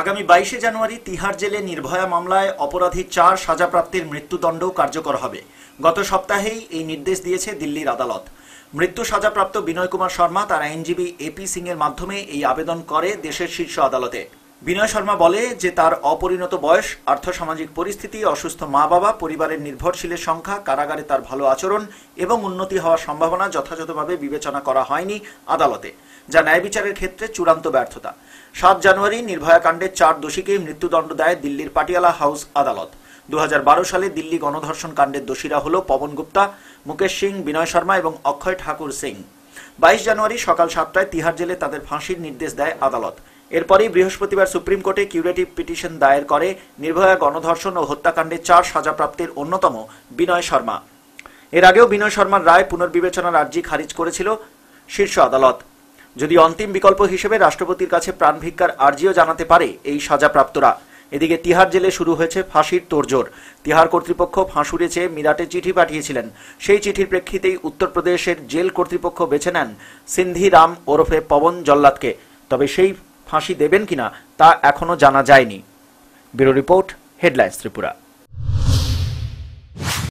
আগামী বাইশে জানুয়ারি তিহার জেলে নির্ভয়া মামলায় অপরাধী চার সাজাপ্রাপ্তির মৃত্যুদণ্ড কার্যকর হবে গত সপ্তাহেই এই নির্দেশ দিয়েছে দিল্লির আদালত মৃত্যু সাজাপ্রাপ্ত বিনয় কুমার শর্মা তার আইনজীবী এপি সিং এর মাধ্যমে এই আবেদন করে দেশের শীর্ষ আদালতে বিনয় শর্মা বলে যে তার অপরিণত বয়স আর্থসামাজিক পরিস্থিতি অসুস্থ মা বাবা পরিবারের নির্ভরশীলের সংখ্যা কারাগারে তার ভালো আচরণ এবং উন্নতি হওয়ার সম্ভাবনা যথাযথভাবে বিবেচনা করা হয়নি আদালতে যা ন্যায় বিচারের ক্ষেত্রে চূড়ান্ত ব্যর্থতা সাত জানুয়ারি নির্ভয়া কাণ্ডের চার দোষীকে মৃত্যুদণ্ড দেয় দিল্লির পাটিয়ালা হাউস আদালত দু সালে দিল্লি গণধর্ষণ কাণ্ডের দোষীরা হল পবন গুপ্তা মুকেশ সিং বিনয় শর্মা এবং অক্ষয় ঠাকুর সিং বাইশ জানুয়ারি সকাল সাতটায় তিহার জেলে তাদের ফাঁসির নির্দেশ দেয় আদালত এরপরই বৃহস্পতিবার সুপ্রিম কোর্টে কিউরেটিভ পিটিশন দায়ের করে নির্ভয়া গণধর্ষণ ও হত্যাকাণ্ডে চার সাজাপ্রাপ্তের অন্যতম বিনয় শর্মা এর আগেও বিনয় শর্মার রায় পুনর্বিবেচনার আর্জি খারিজ করেছিল শীর্ষ আদালত যদি অন্তিম বিকল্প হিসেবে রাষ্ট্রপতির কাছে প্রাণভিক্ষার আর্জিও জানাতে পারে এই সাজাপ্রাপ্তরা এদিকে তিহার জেলে শুরু হয়েছে ফাঁসির তোরজোর তিহার কর্তৃপক্ষ ফাঁসুরে চেয়ে মিরাটে চিঠি পাঠিয়েছিলেন সেই চিঠির প্রেক্ষিতেই উত্তরপ্রদেশের জেল কর্তৃপক্ষ বেছে নেন সিন্ধি রাম ওরফে পবন জল্লাদকে তবে সেই ফাঁসি দেবেন কিনা তা এখনও জানা যায়নি ব্যুরো রিপোর্ট হেডলাইন্স ত্রিপুরা